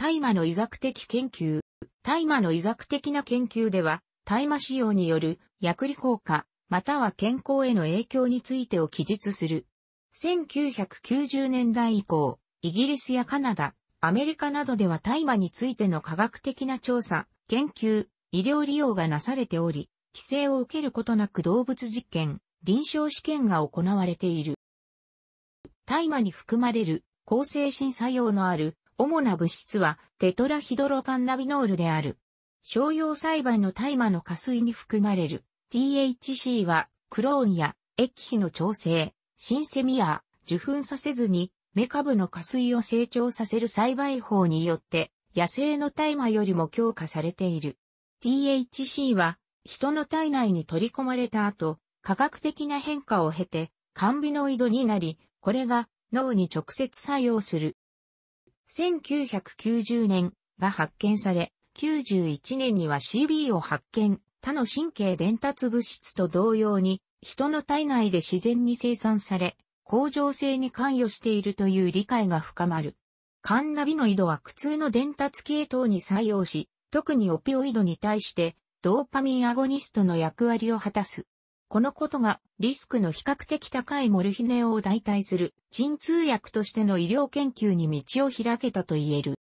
大麻の医学的研究。大麻の医学的な研究では、大麻使用による薬理効果、または健康への影響についてを記述する。1990年代以降、イギリスやカナダ、アメリカなどでは大麻についての科学的な調査、研究、医療利用がなされており、規制を受けることなく動物実験、臨床試験が行われている。大麻に含まれる抗精神作用のある主な物質はテトラヒドロカンナビノールである。商用栽培の大麻の加水に含まれる THC はクローンや液肥の調整、シンセミア、受粉させずにメカブの加水を成長させる栽培法によって野生の大麻よりも強化されている。THC は人の体内に取り込まれた後、化学的な変化を経て、カンビノイドになり、これが脳に直接作用する1990年が発見され、91年には CB を発見、他の神経伝達物質と同様に、人の体内で自然に生産され、恒常性に関与しているという理解が深まる。カンナビノイドは苦痛の伝達系統に作用し、特にオピオイドに対して、ドーパミンアゴニストの役割を果たす。このことがリスクの比較的高いモルヒネオを代替する鎮痛薬としての医療研究に道を開けたと言える。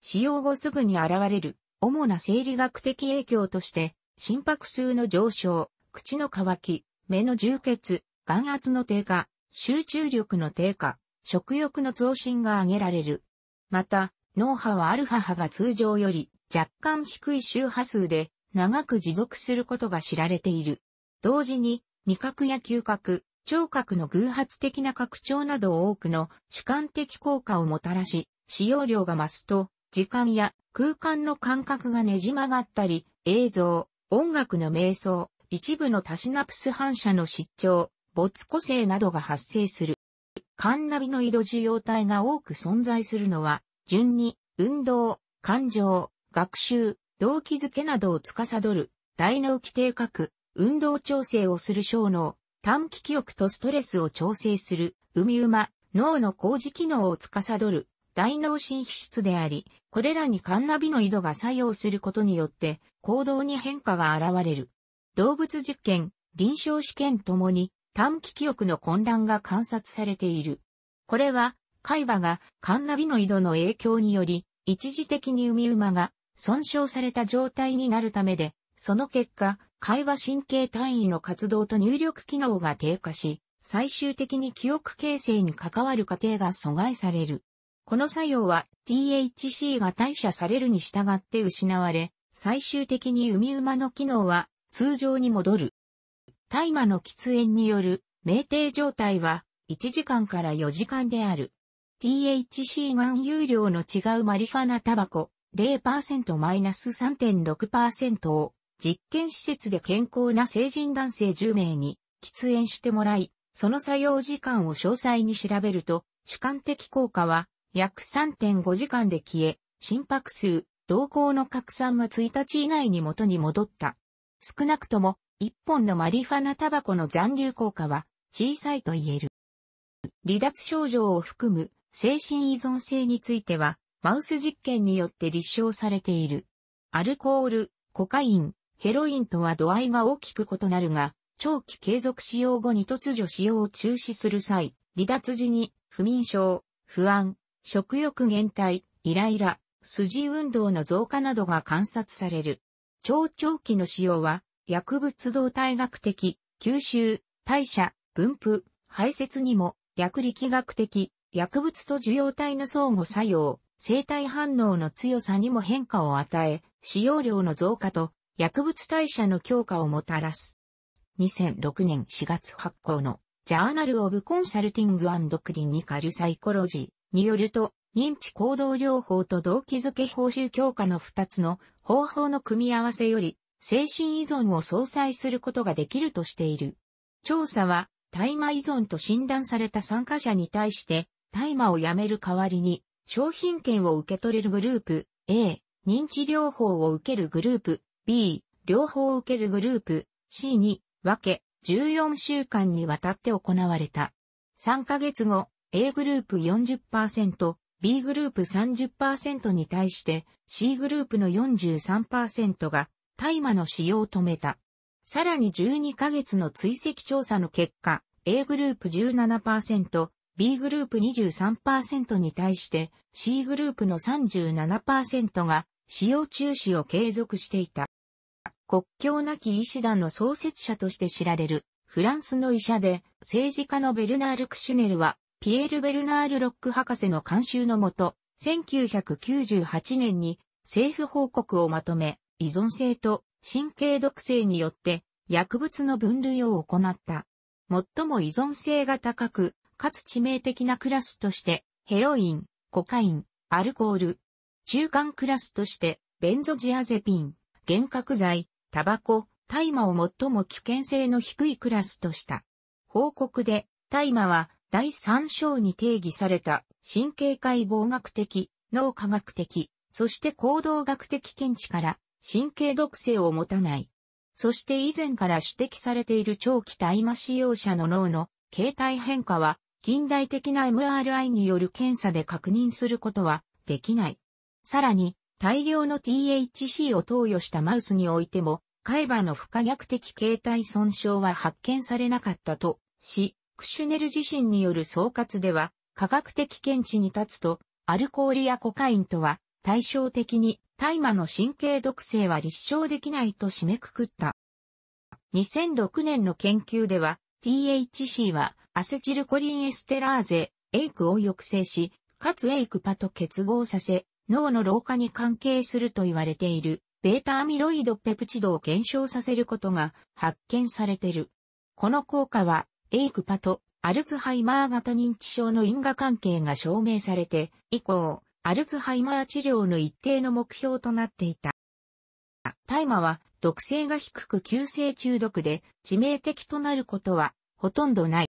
使用後すぐに現れる主な生理学的影響として心拍数の上昇、口の渇き、目の充血、眼圧の低下、集中力の低下、食欲の増進が挙げられる。また、脳波はアルファ波が通常より若干低い周波数で長く持続することが知られている。同時に、味覚や嗅覚、聴覚の偶発的な拡張など多くの主観的効果をもたらし、使用量が増すと、時間や空間の感覚がねじ曲がったり、映像、音楽の瞑想、一部のタシナプス反射の失調、没個性などが発生する。カンナビのイド受容体が多く存在するのは、順に、運動、感情、学習、動機づけなどを司る、大脳規定核、運動調整をする小脳、短期記憶とストレスを調整する、海馬、脳の工事機能を司る、大脳神秘質であり、これらにカンナビノイドが作用することによって、行動に変化が現れる。動物実験、臨床試験ともに、短期記憶の混乱が観察されている。これは、海馬がカンナビノイドの影響により、一時的に海馬が損傷された状態になるためで、その結果、会話神経単位の活動と入力機能が低下し、最終的に記憶形成に関わる過程が阻害される。この作用は THC が代謝されるに従って失われ、最終的に海馬の機能は通常に戻る。大麻の喫煙による酩酊状態は1時間から4時間である。THC 含有量の違うマリファナタバコ 0%-3.6% を実験施設で健康な成人男性10名に喫煙してもらい、その作用時間を詳細に調べると、主観的効果は約3.5時間で消え、心拍数、動向の拡散は1日以内に元に戻った。少なくとも1本のマリファナタバコの残留効果は小さいと言える。離脱症状を含む精神依存性については、マウス実験によって立証されている。アルコール、コカイン、ヘロインとは度合いが大きく異なるが、長期継続使用後に突如使用を中止する際、離脱時に不眠症、不安、食欲減退、イライラ、筋運動の増加などが観察される。超長期の使用は、薬物動態学的、吸収、代謝、分布、排泄にも、薬力学的、薬物と受容体の相互作用、生体反応の強さにも変化を与え、使用量の増加と薬物代謝の強化をもたらす。2006年4月発行のジャーナル・オブ・コンサルティングクリニカル・サイコロジーによると、認知行動療法と動機づけ報酬強化の2つの方法の組み合わせより、精神依存を相殺することができるとしている。調査は、大麻依存と診断された参加者に対して、大麻をやめる代わりに、商品券を受け取れるグループ、A、認知療法を受けるグループ、B、両方受けるグループ C に分け14週間にわたって行われた。3ヶ月後、A グループ40%、B グループ30%に対して C グループの43%が大麻の使用を止めた。さらに12ヶ月の追跡調査の結果、A グループ17%、B グループ23%に対して C グループの37%が使用中止を継続していた。国境なき医師団の創設者として知られる、フランスの医者で、政治家のベルナール・クシュネルは、ピエール・ベルナール・ロック博士の監修のもと、1998年に政府報告をまとめ、依存性と神経毒性によって薬物の分類を行った。最も依存性が高く、かつ致命的なクラスとして、ヘロイン、コカイン、アルコール。中間クラスとして、ベンゾジアゼピン、幻覚剤、タバコ、大麻を最も危険性の低いクラスとした。報告で、大麻は第3章に定義された神経解剖学的、脳科学的、そして行動学的見地から神経毒性を持たない。そして以前から指摘されている長期大麻使用者の脳の形態変化は近代的な MRI による検査で確認することはできない。さらに、大量の THC を投与したマウスにおいても、海馬の不可逆的形態損傷は発見されなかったとし、クシュネル自身による総括では、科学的見地に立つと、アルコールやコカインとは対照的に大麻の神経毒性は立証できないと締めくくった。2006年の研究では、THC はアセチルコリンエステラーゼ、エイクを抑制し、かつエイクパと結合させ、脳の老化に関係すると言われている、ベータアミロイドペプチドを減少させることが発見されている。この効果は、エイクパとアルツハイマー型認知症の因果関係が証明されて、以降、アルツハイマー治療の一定の目標となっていた。大麻は毒性が低く急性中毒で致命的となることはほとんどない。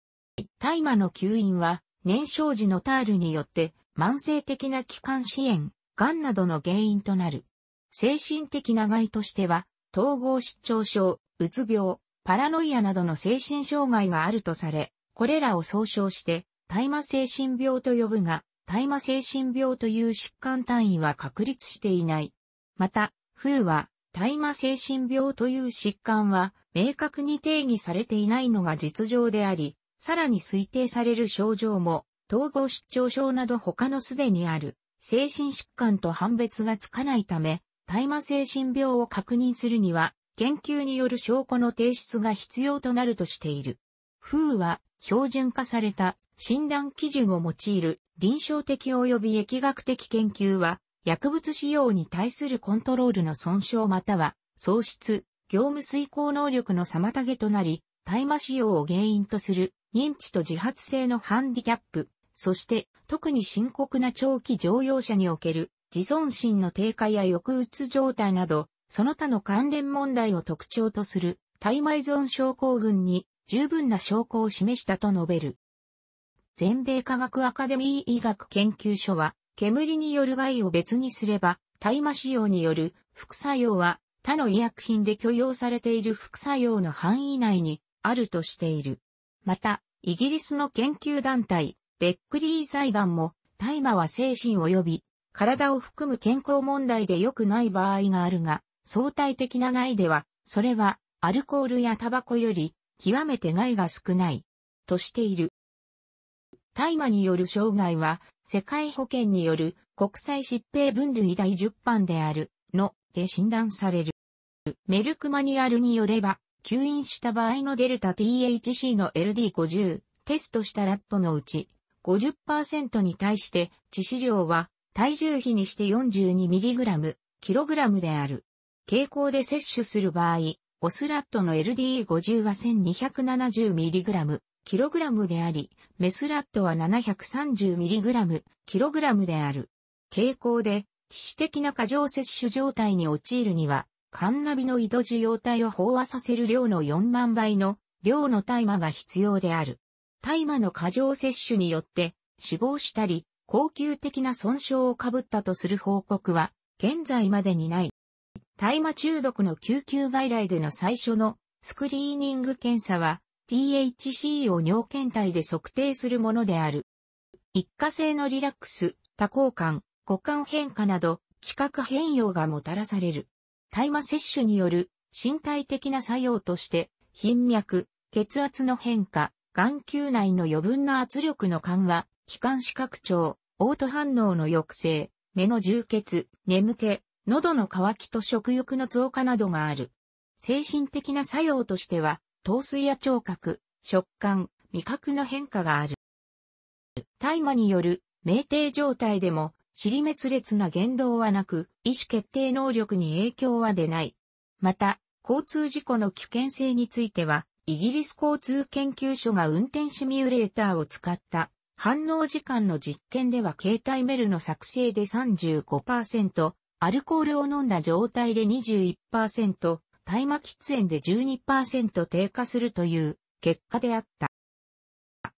大麻の吸引は燃焼時のタールによって慢性的な気管支援、癌などの原因となる。精神的な害としては、統合失調症、うつ病、パラノイアなどの精神障害があるとされ、これらを総称して、大麻精神病と呼ぶが、大麻精神病という疾患単位は確立していない。また、風は、大麻精神病という疾患は、明確に定義されていないのが実情であり、さらに推定される症状も、統合失調症など他のすでにある精神疾患と判別がつかないため、大麻精神病を確認するには、研究による証拠の提出が必要となるとしている。風は標準化された診断基準を用いる臨床的及び疫学的研究は薬物使用に対するコントロールの損傷または喪失、業務遂行能力の妨げとなり、大麻使用を原因とする認知と自発性のハンディキャップ、そして、特に深刻な長期乗用車における自尊心の低下や抑うつ状態など、その他の関連問題を特徴とする、体埋存症候群に十分な証拠を示したと述べる。全米科学アカデミー医学研究所は、煙による害を別にすれば、大麻使用による副作用は他の医薬品で許容されている副作用の範囲内にあるとしている。また、イギリスの研究団体、ベックリー裁判も、大麻は精神及び、体を含む健康問題で良くない場合があるが、相対的な害では、それは、アルコールやタバコより、極めて害が少ない、としている。大麻による障害は、世界保健による国際疾病分類第10版である、の、で診断される。メルクマニュアルによれば、吸引した場合のデルタ THC の LD50、テストしたラットのうち、50%に対して致死量は体重比にして 42mg、kg である。傾向で摂取する場合、オスラットの l d 5 0は 1270mg、kg であり、メスラットは 730mg、kg である。傾向で、致死的な過剰摂取状態に陥るには、カンナビの移動受容体を飽和させる量の4万倍の量の大麻が必要である。大麻の過剰摂取によって死亡したり、恒久的な損傷を被ったとする報告は、現在までにない。大麻中毒の救急外来での最初のスクリーニング検査は、THC を尿検体で測定するものである。一過性のリラックス、多幸感、股間変化など、知覚変容がもたらされる。大麻摂取による身体的な作用として、頻脈、血圧の変化、眼球内の余分な圧力の緩和、気管支拡張、オート反応の抑制、目の充血、眠気、喉の渇きと食欲の増加などがある。精神的な作用としては、糖水や聴覚、食感、味覚の変化がある。大麻による酩酊状態でも、尻滅裂な言動はなく、意思決定能力に影響は出ない。また、交通事故の危険性については、イギリス交通研究所が運転シミュレーターを使った反応時間の実験では携帯メルの作成で35%、アルコールを飲んだ状態で21%、大麻喫煙で12%低下するという結果であった。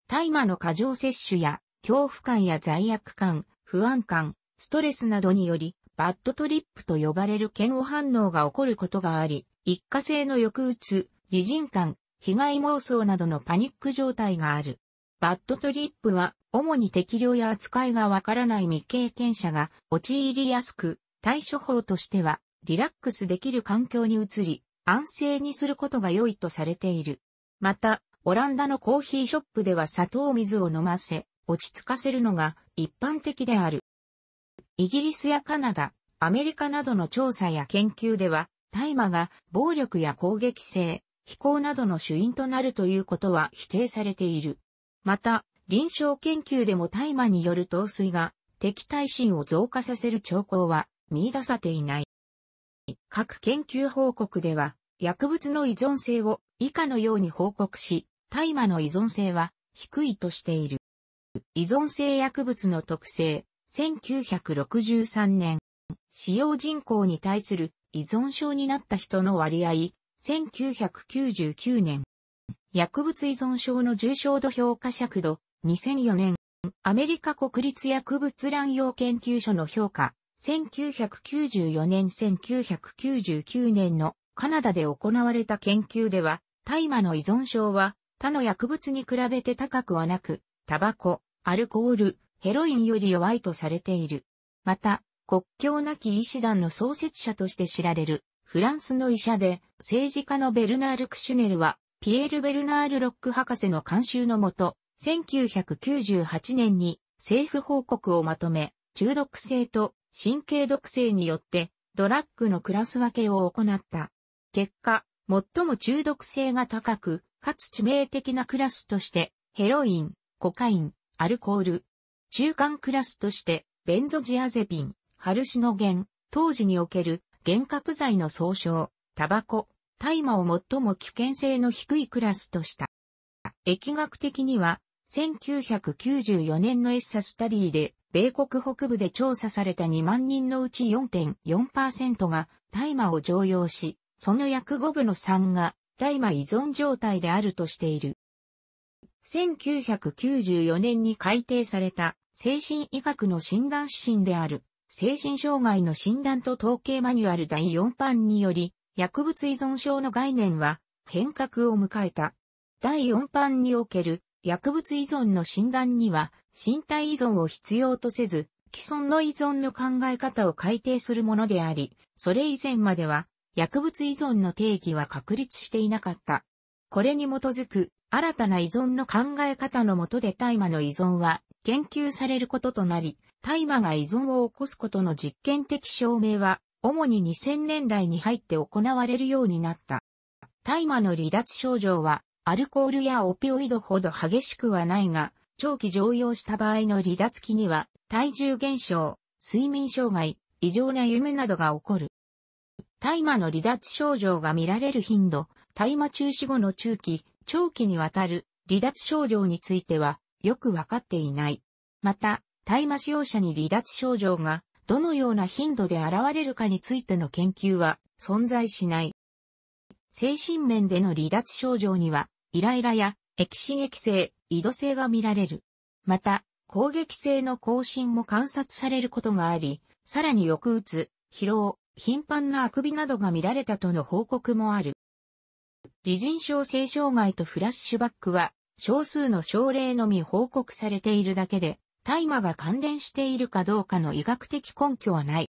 大麻の過剰摂取や恐怖感や罪悪感、不安感、ストレスなどによりバッドトリップと呼ばれる嫌悪反応が起こることがあり、一過性の抑うつ、美人感、被害妄想などのパニック状態がある。バッドトリップは、主に適量や扱いがわからない未経験者が陥りやすく、対処法としては、リラックスできる環境に移り、安静にすることが良いとされている。また、オランダのコーヒーショップでは砂糖水を飲ませ、落ち着かせるのが一般的である。イギリスやカナダ、アメリカなどの調査や研究では、大麻が暴力や攻撃性、飛行などの主因となるということは否定されている。また、臨床研究でも大麻による糖水が敵対心を増加させる兆候は見出されていない。各研究報告では、薬物の依存性を以下のように報告し、大麻の依存性は低いとしている。依存性薬物の特性、1963年、使用人口に対する依存症になった人の割合、1999年、薬物依存症の重症度評価尺度、2004年、アメリカ国立薬物乱用研究所の評価、1994年1999年のカナダで行われた研究では、大麻の依存症は他の薬物に比べて高くはなく、タバコ、アルコール、ヘロインより弱いとされている。また、国境なき医師団の創設者として知られるフランスの医者で、政治家のベルナール・クシュネルは、ピエール・ベルナール・ロック博士の監修のもと、1998年に政府報告をまとめ、中毒性と神経毒性によってドラッグのクラス分けを行った。結果、最も中毒性が高く、かつ致命的なクラスとして、ヘロイン、コカイン、アルコール。中間クラスとして、ベンゾジアゼピン、ハルシノゲン、当時における幻覚剤の総称、タバコ、大麻を最も危険性の低いクラスとした。疫学的には、1994年のエッサスタリーで、米国北部で調査された2万人のうち4.4%が大麻を常用し、その約5分の3が大麻依存状態であるとしている。1994年に改定された精神医学の診断指針である精神障害の診断と統計マニュアル第4版により、薬物依存症の概念は変革を迎えた。第4版における薬物依存の診断には身体依存を必要とせず、既存の依存の考え方を改定するものであり、それ以前までは薬物依存の定義は確立していなかった。これに基づく新たな依存の考え方のもとで大麻の依存は研究されることとなり、大麻が依存を起こすことの実験的証明は、主に2000年代に入って行われるようになった。大麻の離脱症状は、アルコールやオピオイドほど激しくはないが、長期常用した場合の離脱期には、体重減少、睡眠障害、異常な夢などが起こる。大麻の離脱症状が見られる頻度、大麻中止後の中期、長期にわたる離脱症状については、よくわかっていない。また、大麻使用者に離脱症状がどのような頻度で現れるかについての研究は存在しない。精神面での離脱症状には、イライラや液刺激性、移動性が見られる。また、攻撃性の更新も観察されることがあり、さらに抑うつ、疲労、頻繁なあくびなどが見られたとの報告もある。理人症性障害とフラッシュバックは、少数の症例のみ報告されているだけで、大麻が関連しているかどうかの医学的根拠はない。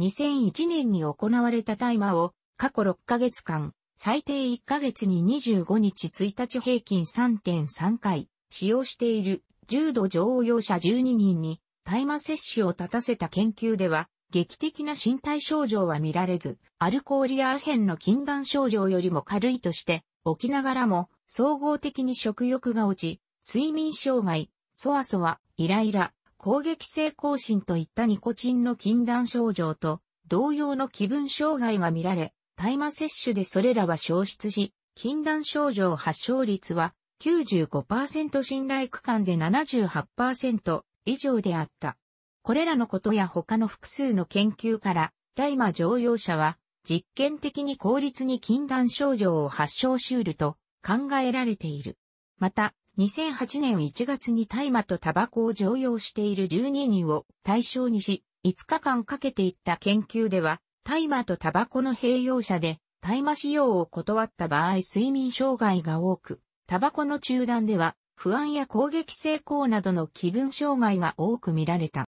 2001年に行われた大麻を過去6ヶ月間、最低1ヶ月に25日1日平均3.3回使用している重度常用者12人に大麻摂取を立たせた研究では劇的な身体症状は見られず、アルコールやアヘンの禁断症状よりも軽いとして起きながらも総合的に食欲が落ち、睡眠障害、そわそわ、イライラ、攻撃性更新といったニコチンの禁断症状と同様の気分障害が見られ、大麻摂取でそれらは消失し、禁断症状発症率は95%信頼区間で78%以上であった。これらのことや他の複数の研究から、大麻常用者は実験的に効率に禁断症状を発症しうると考えられている。また、2008年1月に大麻とタバコを常用している12人を対象にし、5日間かけていった研究では、大麻とタバコの併用者で、大麻使用を断った場合睡眠障害が多く、タバコの中断では不安や攻撃性向などの気分障害が多く見られた。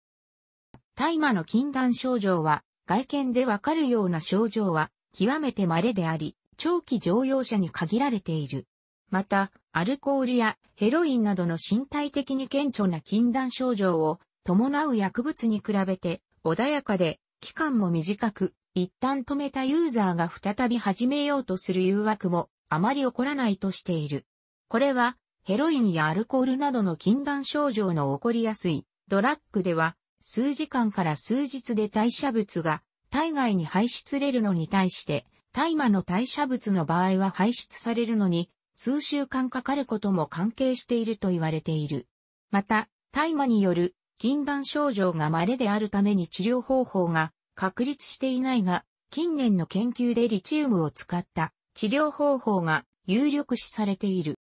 大麻の禁断症状は、外見でわかるような症状は極めて稀であり、長期常用者に限られている。また、アルコールやヘロインなどの身体的に顕著な禁断症状を伴う薬物に比べて穏やかで期間も短く、一旦止めたユーザーが再び始めようとする誘惑もあまり起こらないとしている。これはヘロインやアルコールなどの禁断症状の起こりやすいドラッグでは数時間から数日で代謝物が体外に排出れるのに対して大麻の代謝物の場合は排出されるのに数週間かかることも関係していると言われている。また、大麻による禁断症状が稀であるために治療方法が確立していないが、近年の研究でリチウムを使った治療方法が有力視されている。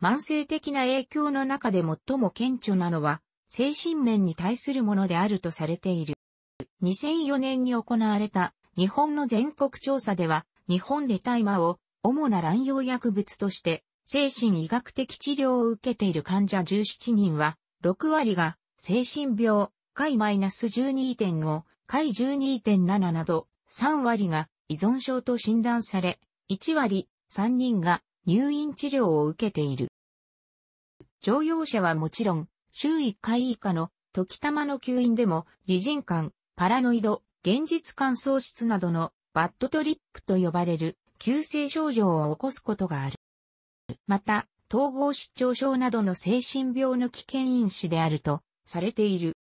慢性的な影響の中で最も顕著なのは、精神面に対するものであるとされている。2004年に行われた日本の全国調査では、日本で大麻を主な乱用薬物として、精神医学的治療を受けている患者17人は、6割が精神病、解 -12.5、解12.7など、3割が依存症と診断され、1割、3人が入院治療を受けている。乗用者はもちろん、週1回以下の時たまの吸引でも、理人感、パラノイド、現実感喪失などのバッドトリップと呼ばれる急性症状を起こすことがある。また、統合失調症などの精神病の危険因子であるとされている。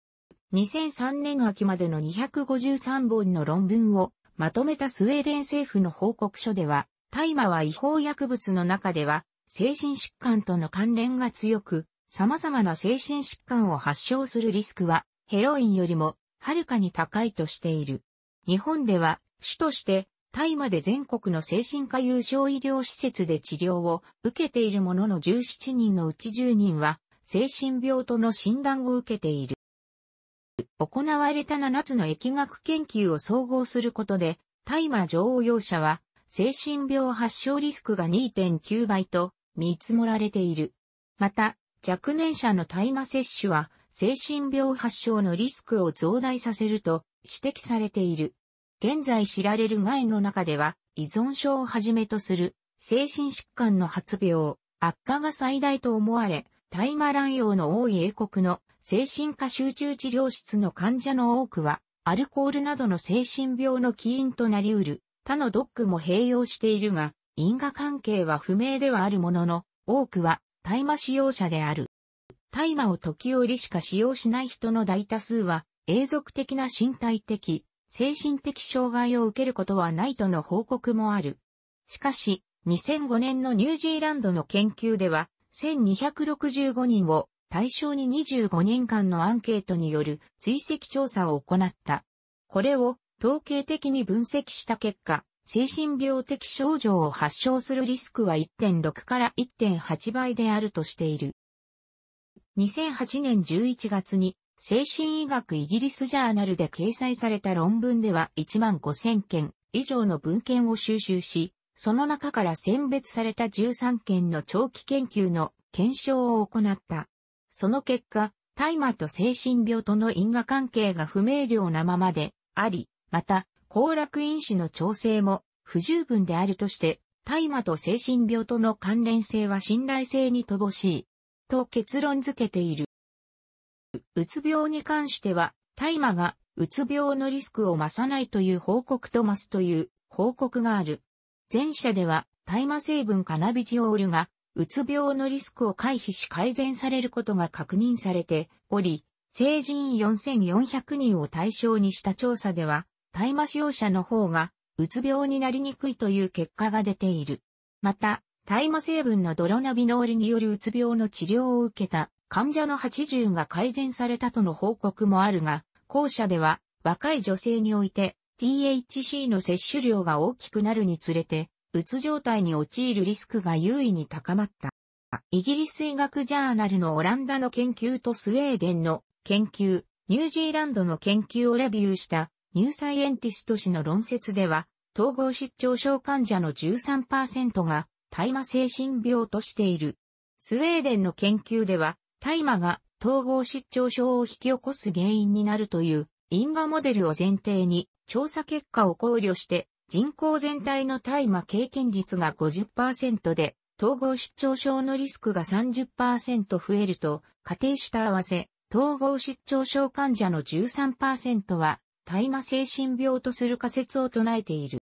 2003年秋までの253本の論文をまとめたスウェーデン政府の報告書では、大麻は違法薬物の中では精神疾患との関連が強く、様々な精神疾患を発症するリスクはヘロインよりもはるかに高いとしている。日本では主として大麻で全国の精神科有償医療施設で治療を受けているものの17人のうち10人は精神病との診断を受けている。行われた7つの疫学研究を総合することで、大麻常用者は精神病発症リスクが2.9倍と見積もられている。また、若年者の大麻摂取は精神病発症のリスクを増大させると指摘されている。現在知られる害の中では、依存症をはじめとする、精神疾患の発病、悪化が最大と思われ、大麻乱用の多い英国の精神科集中治療室の患者の多くは、アルコールなどの精神病の起因となりうる、他のドックも併用しているが、因果関係は不明ではあるものの、多くは大麻使用者である。大麻を時折しか使用しない人の大多数は、永続的な身体的、精神的障害を受けることはないとの報告もある。しかし、2005年のニュージーランドの研究では、1265人を対象に25年間のアンケートによる追跡調査を行った。これを統計的に分析した結果、精神病的症状を発症するリスクは1.6から1.8倍であるとしている。2008年11月に精神医学イギリスジャーナルで掲載された論文では1万5000件以上の文献を収集し、その中から選別された13件の長期研究の検証を行った。その結果、大麻と精神病との因果関係が不明瞭なままであり、また、行楽因子の調整も不十分であるとして、大麻と精神病との関連性は信頼性に乏しい、と結論付けている。うつ病に関しては、大麻がうつ病のリスクを増さないという報告と増すという報告がある。前者では大麻成分カナビジオールがうつ病のリスクを回避し改善されることが確認されており、成人4400人を対象にした調査では、大麻使用者の方がうつ病になりにくいという結果が出ている。また、大麻成分のドロナビノールによるうつ病の治療を受けた患者の80が改善されたとの報告もあるが、後者では若い女性において THC の摂取量が大きくなるにつれて、うつ状態に陥るリスクが優位に高まった。イギリス医学ジャーナルのオランダの研究とスウェーデンの研究、ニュージーランドの研究をレビューしたニューサイエンティスト氏の論説では、統合失調症患者の13%が大麻精神病としている。スウェーデンの研究では、大麻が統合失調症を引き起こす原因になるという因果モデルを前提に調査結果を考慮して人口全体の大麻経験率が50%で統合失調症のリスクが30%増えると仮定した合わせ統合失調症患者の13%は大麻精神病とする仮説を唱えている。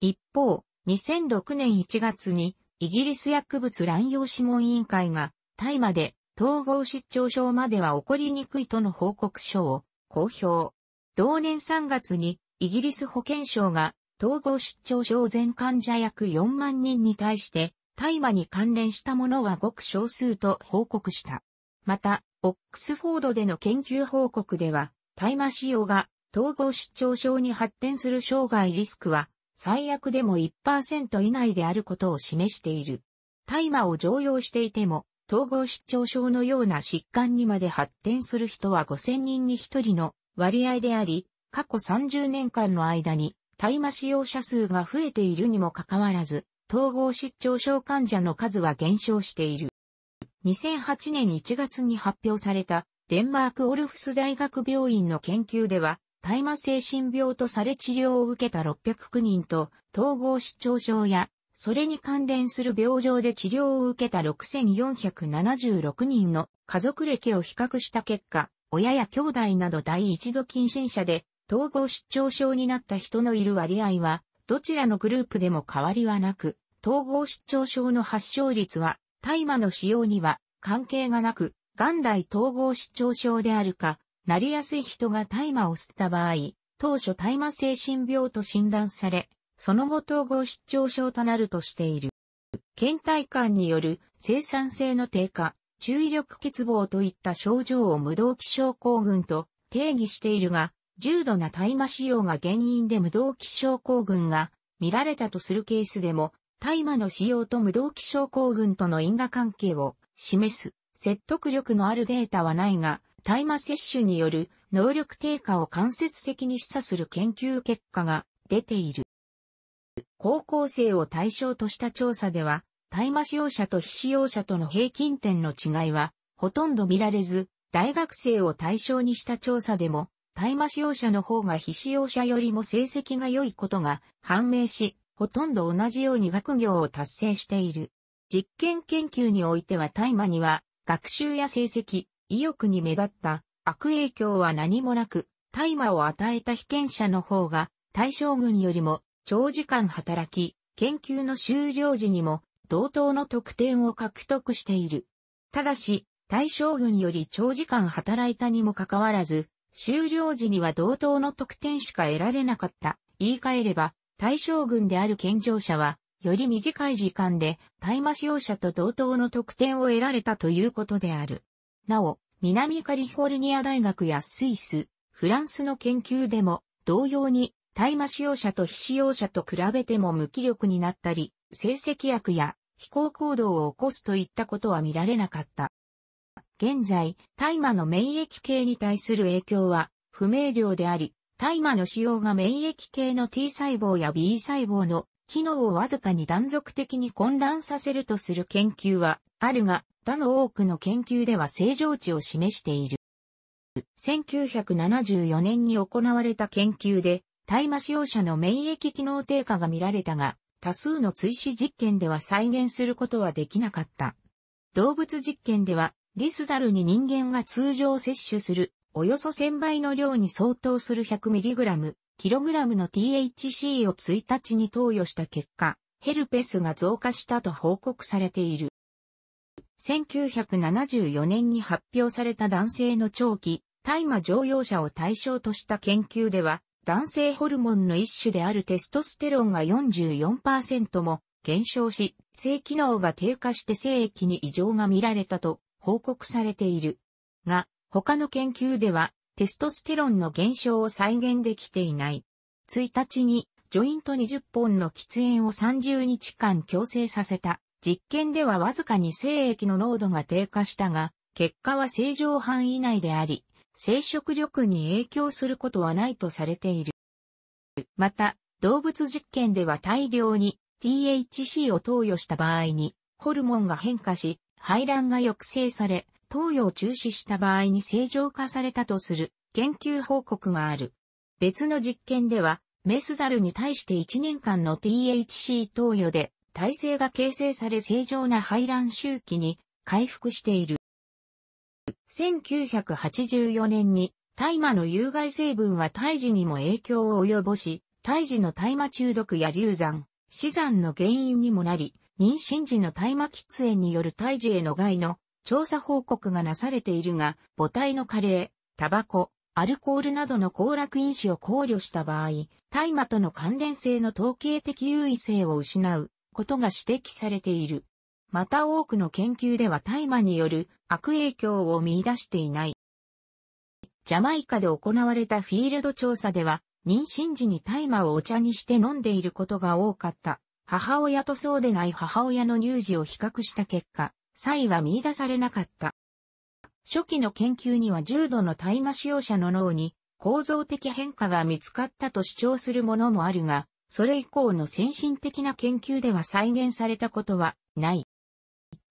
一方、2006年1月にイギリス薬物乱用諮問委員会が大麻で統合失調症までは起こりにくいとの報告書を公表。同年3月にイギリス保健省が統合失調症全患者約4万人に対して大麻に関連したものはごく少数と報告した。また、オックスフォードでの研究報告では、大麻使用が統合失調症に発展する障害リスクは最悪でも1%以内であることを示している。大麻を常用していても統合失調症のような疾患にまで発展する人は5000人に1人の割合であり、過去30年間の間に大麻使用者数が増えているにもかかわらず、統合失調症患者の数は減少している。2008年1月に発表されたデンマークオルフス大学病院の研究では、大麻精神病とされ治療を受けた609人と統合失調症やそれに関連する病状で治療を受けた6476人の家族歴を比較した結果、親や兄弟など第一度近親者で統合失調症になった人のいる割合は、どちらのグループでも変わりはなく、統合失調症の発症率は、大麻の使用には関係がなく、元来統合失調症であるか、なりやすい人が大麻を吸った場合、当初大麻精神病と診断され、その後統合失調症となるとしている。倦怠感による生産性の低下、注意力欠乏といった症状を無動機症候群と定義しているが、重度な大麻使用が原因で無動機症候群が見られたとするケースでも、大麻の使用と無動機症候群との因果関係を示す説得力のあるデータはないが、大麻摂取による能力低下を間接的に示唆する研究結果が出ている。高校生を対象とした調査では、大麻使用者と非使用者との平均点の違いは、ほとんど見られず、大学生を対象にした調査でも、大麻使用者の方が非使用者よりも成績が良いことが判明し、ほとんど同じように学業を達成している。実験研究においては大麻には、学習や成績、意欲に目立った悪影響は何もなく、大麻を与えた被験者の方が対象群よりも長時間働き、研究の終了時にも同等の得点を獲得している。ただし、対象軍より長時間働いたにもかかわらず、終了時には同等の得点しか得られなかった。言い換えれば、対象軍である健常者は、より短い時間で大麻使用者と同等の得点を得られたということである。なお、南カリフォルニア大学やスイス、フランスの研究でも同様に大麻使用者と非使用者と比べても無気力になったり、成績悪や非行行動を起こすといったことは見られなかった。現在、大麻の免疫系に対する影響は不明瞭であり、大麻の使用が免疫系の T 細胞や B 細胞の機能をわずかに断続的に混乱させるとする研究はあるが、他の多くの研究では正常値を示している。1974年に行われた研究で、大麻使用者の免疫機能低下が見られたが、多数の追試実験では再現することはできなかった。動物実験では、リスザルに人間が通常摂取する、およそ1000倍の量に相当する 100mg、kg の THC を1日に投与した結果、ヘルペスが増加したと報告されている。1974年に発表された男性の長期、大麻乗用者を対象とした研究では、男性ホルモンの一種であるテストステロンが44%も減少し、性機能が低下して性液に異常が見られたと報告されている。が、他の研究ではテストステロンの減少を再現できていない。1日にジョイント20本の喫煙を30日間強制させた。実験ではわずかに精液の濃度が低下したが、結果は正常範囲内であり、生殖力に影響することはないとされている。また、動物実験では大量に THC を投与した場合に、ホルモンが変化し、排卵が抑制され、投与を中止した場合に正常化されたとする研究報告がある。別の実験では、メスザルに対して1年間の THC 投与で体制が形成され正常な排卵周期に回復している。1984年に大麻の有害成分は胎児にも影響を及ぼし、胎児の大麻中毒や流産、死産の原因にもなり、妊娠時の大麻喫煙による胎児への害の調査報告がなされているが、母体の加齢、タバコ、アルコールなどの交楽因子を考慮した場合、大麻との関連性の統計的優位性を失うことが指摘されている。また多くの研究では大麻による悪影響を見出していない。ジャマイカで行われたフィールド調査では、妊娠時に大麻をお茶にして飲んでいることが多かった。母親とそうでない母親の乳児を比較した結果、差異は見出されなかった。初期の研究には重度の大麻使用者の脳に構造的変化が見つかったと主張するものもあるが、それ以降の先進的な研究では再現されたことはない。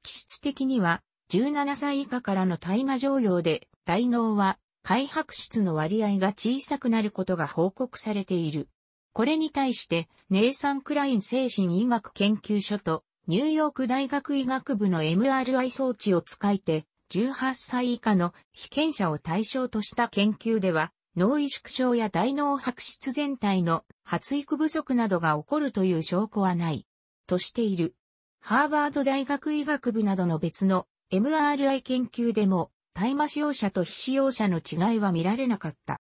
気質的には17歳以下からの大麻常用で、大脳は、開白質の割合が小さくなることが報告されている。これに対して、ネイサン・クライン精神医学研究所と、ニューヨーク大学医学部の MRI 装置を使いて、18歳以下の被験者を対象とした研究では、脳萎縮症や大脳白質全体の発育不足などが起こるという証拠はない、としている。ハーバード大学医学部などの別の MRI 研究でも大麻使用者と非使用者の違いは見られなかった。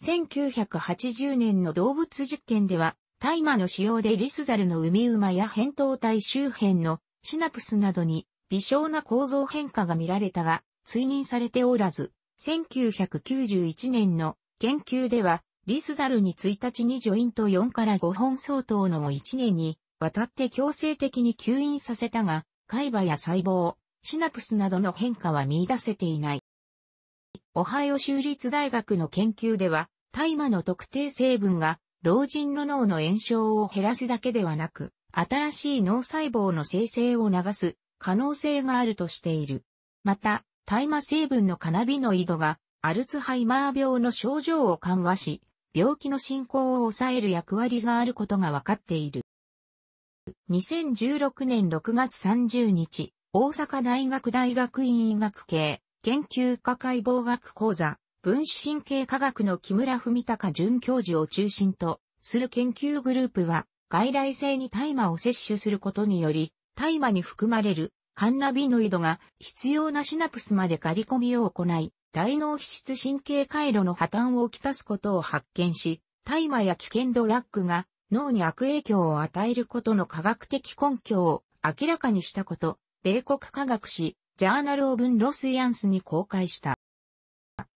1980年の動物実験では、大麻の使用でリスザルの海馬や扁桃体周辺のシナプスなどに微小な構造変化が見られたが、追認されておらず、1991年の研究では、リスザルに1日にジョイント4から5本相当のを1年にわたって強制的に吸引させたが、海馬や細胞、シナプスなどの変化は見出せていない。オハイオ州立大学の研究では、大麻の特定成分が老人の脳の炎症を減らすだけではなく、新しい脳細胞の生成を流す可能性があるとしている。また、大麻成分のカナビノイドがアルツハイマー病の症状を緩和し、病気の進行を抑える役割があることが分かっている。2016年6月30日、大阪大学大学院医学系研究科解剖学講座分子神経科学の木村文隆准教授を中心とする研究グループは外来性に大麻を摂取することにより大麻に含まれるカンナビノイドが必要なシナプスまで刈り込みを行い大脳皮質神経回路の破綻をきたすことを発見し大麻や危険ドラッグが脳に悪影響を与えることの科学的根拠を明らかにしたこと、米国科学誌、ジャーナル・オブ・ン・ロス・イアンスに公開した。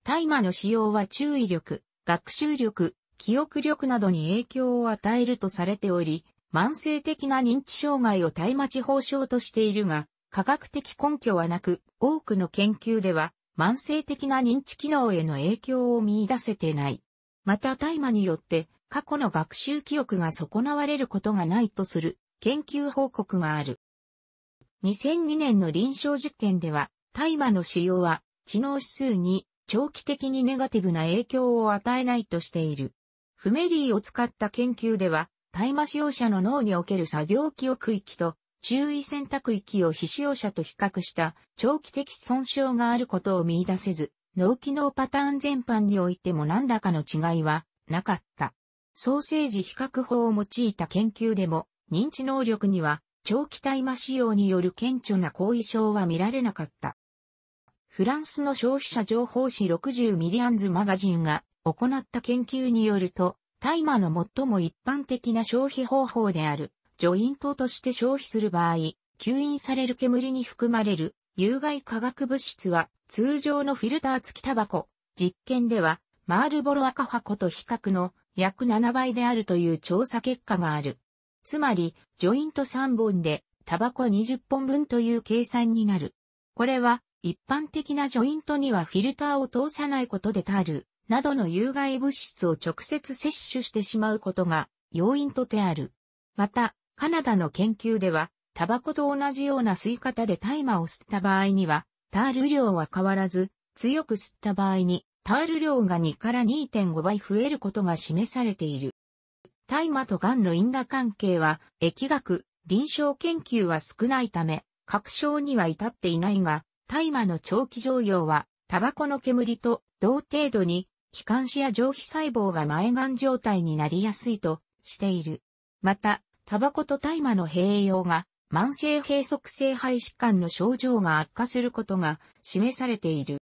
大麻の使用は注意力、学習力、記憶力などに影響を与えるとされており、慢性的な認知障害を大麻地方症としているが、科学的根拠はなく、多くの研究では、慢性的な認知機能への影響を見出せてない。また大麻によって、過去の学習記憶が損なわれることがないとする研究報告がある。2002年の臨床実験では、大麻の使用は、知能指数に長期的にネガティブな影響を与えないとしている。フメリーを使った研究では、大麻使用者の脳における作業記憶域と注意選択域を非使用者と比較した長期的損傷があることを見出せず、脳機能パターン全般においても何らかの違いはなかった。ソーセージ比較法を用いた研究でも認知能力には長期大麻使用による顕著な後遺症は見られなかった。フランスの消費者情報誌60ミリアンズマガジンが行った研究によると、大麻の最も一般的な消費方法である、ジョイントとして消費する場合、吸引される煙に含まれる有害化学物質は通常のフィルター付きタバコ、実験ではマールボロ赤箱と比較の約7倍であるという調査結果がある。つまり、ジョイント3本で、タバコ20本分という計算になる。これは、一般的なジョイントにはフィルターを通さないことでタール、などの有害物質を直接摂取してしまうことが、要因とである。また、カナダの研究では、タバコと同じような吸い方で大麻を吸った場合には、タール量は変わらず、強く吸った場合に、タール量が2から2.5倍増えることが示されている。大麻と癌の因果関係は、疫学、臨床研究は少ないため、確証には至っていないが、大麻の長期常用は、タバコの煙と同程度に、気管支や上皮細胞が前癌状態になりやすいとしている。また、タバコと大麻の併用が、慢性閉塞性肺疾患の症状が悪化することが示されている。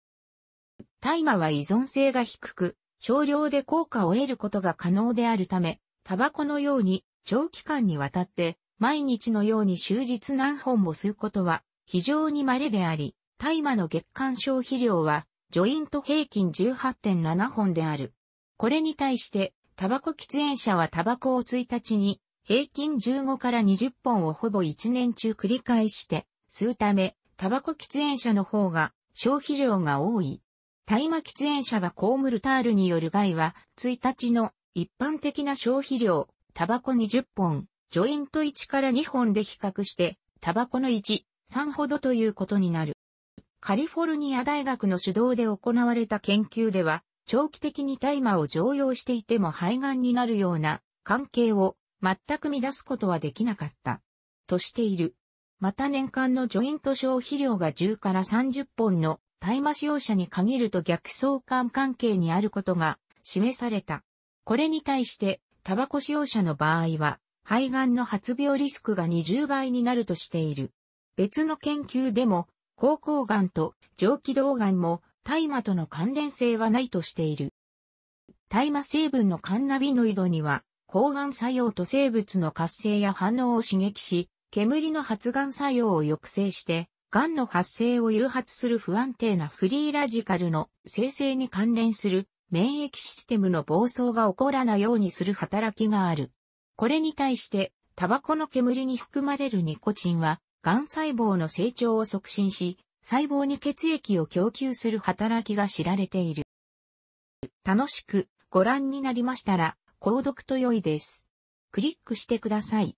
大麻は依存性が低く、少量で効果を得ることが可能であるため、タバコのように長期間にわたって毎日のように終日何本も吸うことは非常に稀であり、大麻の月間消費量はジョイント平均18.7本である。これに対して、タバコ喫煙者はタバコを1日に平均15から20本をほぼ1年中繰り返して吸うため、タバコ喫煙者の方が消費量が多い。大麻喫煙者が被るタールによる害は1日の一般的な消費量、タバコ20本、ジョイント1から2本で比較して、タバコの1、3ほどということになる。カリフォルニア大学の主導で行われた研究では、長期的に大麻を常用していても肺がんになるような関係を全く乱すことはできなかった。としている。また年間のジョイント消費量が10から30本の大麻使用者に限ると逆相関関係にあることが示された。これに対して、タバコ使用者の場合は、肺がんの発病リスクが20倍になるとしている。別の研究でも、高校がんと上気道がんも大麻との関連性はないとしている。大麻成分のカンナビノイドには、抗がん作用と生物の活性や反応を刺激し、煙の発がん作用を抑制して、がんの発生を誘発する不安定なフリーラジカルの生成に関連する免疫システムの暴走が起こらないようにする働きがある。これに対して、タバコの煙に含まれるニコチンは、癌細胞の成長を促進し、細胞に血液を供給する働きが知られている。楽しくご覧になりましたら、購読と良いです。クリックしてください。